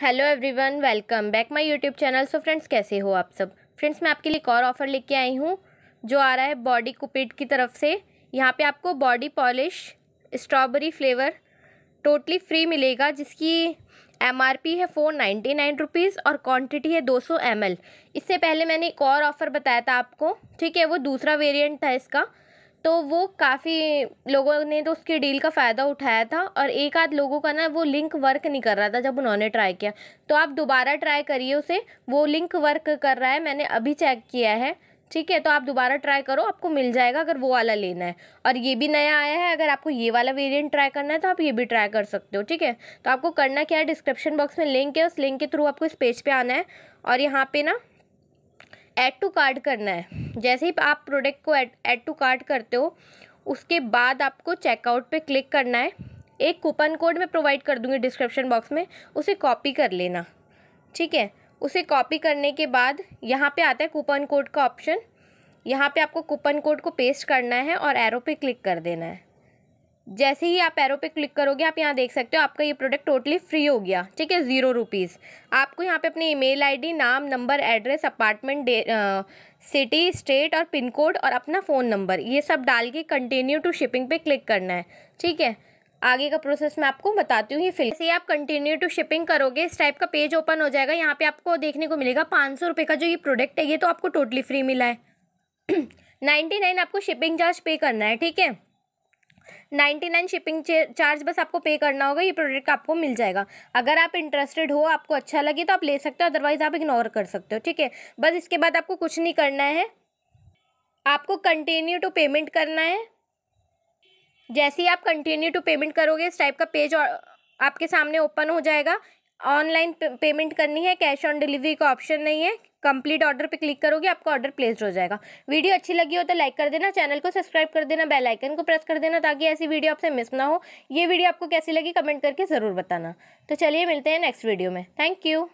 hello everyone welcome back my YouTube channel so friends कैसे हो आप सब फ्रेंड्स मैं आपके लिए एक और ऑफ़र लेके आई हूँ जो आ रहा है बॉडी कुपिड की तरफ से यहाँ पे आपको body polish strawberry flavour totally free मिलेगा जिसकी एमआरपी है फ़ोर नाइन्टी नाइन रुपीज़ और क्वांटिटी है दो सौ एम एल इससे पहले मैंने एक और ऑफ़र बताया था आपको ठीक है वो दूसरा वेरियंट था इसका तो वो काफ़ी लोगों ने तो उसकी डील का फ़ायदा उठाया था और एक आध लोगों का ना वो लिंक वर्क नहीं कर रहा था जब उन्होंने ट्राई किया तो आप दोबारा ट्राई करिए उसे वो लिंक वर्क कर रहा है मैंने अभी चेक किया है ठीक है तो आप दोबारा ट्राई करो आपको मिल जाएगा अगर वो वाला लेना है और ये भी नया आया है अगर आपको ये वाला वेरिएंट ट्राई करना है तो आप ये भी ट्राई कर सकते हो ठीक है तो आपको करना क्या है डिस्क्रिप्शन बॉक्स में लिंक है उस लिंक के थ्रू आपको इस पेज पे आना है और यहाँ पे ना ऐड टू कार्ड करना है जैसे ही आप प्रोडक्ट को ऐड टू कार्ड करते हो उसके बाद आपको चेकआउट पे क्लिक करना है एक कूपन कोड मैं प्रोवाइड कर दूँगी डिस्क्रिप्शन बॉक्स में उसे कॉपी कर लेना ठीक है उसे कॉपी करने के बाद यहाँ पे आता है कूपन कोड का ऑप्शन यहाँ पे आपको कूपन कोड को पेस्ट करना है और एरो पे क्लिक कर देना है जैसे ही आप एरो पे क्लिक करोगे आप यहाँ देख सकते हो आपका ये प्रोडक्ट टोटली फ्री हो गया ठीक है ज़ीरो रुपीज़ आपको यहाँ पे अपनी ईमेल आईडी नाम number address apartment city state और पिन कोड और अपना फ़ोन नंबर ये सब डाल के कंटिन्यू टू शिपिंग पे क्लिक करना है ठीक है आगे का प्रोसेस मैं आपको बताती हूँ ये फिल जैसे आप कंटिन्यू टू शिपिंग करोगे इस टाइप का पेज ओपन हो जाएगा यहाँ पर आपको देखने को मिलेगा पाँच सौ रुपये का जो ये प्रोडक्ट है ये तो आपको टोटली फ्री मिला है नाइन्टी नाइन आपको शिपिंग चार्ज पे करना है ठीक है नाइन्टी नाइन शिपिंग चार्ज बस आपको पे करना होगा ये प्रोडक्ट आपको मिल जाएगा अगर आप इंटरेस्टेड हो आपको अच्छा लगे तो आप ले सकते हो अदरवाइज़ आप इग्नोर कर सकते हो ठीक है बस इसके बाद आपको कुछ नहीं करना है आपको कंटिन्यू टू पेमेंट करना है जैसे ही आप कंटिन्यू टू पेमेंट करोगे इस टाइप का पेज और आपके सामने ओपन हो जाएगा ऑनलाइन पेमेंट करनी है कैश ऑन डिलीवरी का ऑप्शन नहीं है कंप्लीट ऑर्डर पे क्लिक करोगे आपका ऑर्डर प्लेस्ड हो जाएगा वीडियो अच्छी लगी हो तो लाइक कर देना चैनल को सब्सक्राइब कर देना बेल आइकन को प्रेस कर देना ताकि ऐसी वीडियो आपसे मिस ना हो ये वीडियो आपको कैसी लगी कमेंट करके ज़रूर बताना तो चलिए मिलते हैं नेक्स्ट वीडियो में थैंक यू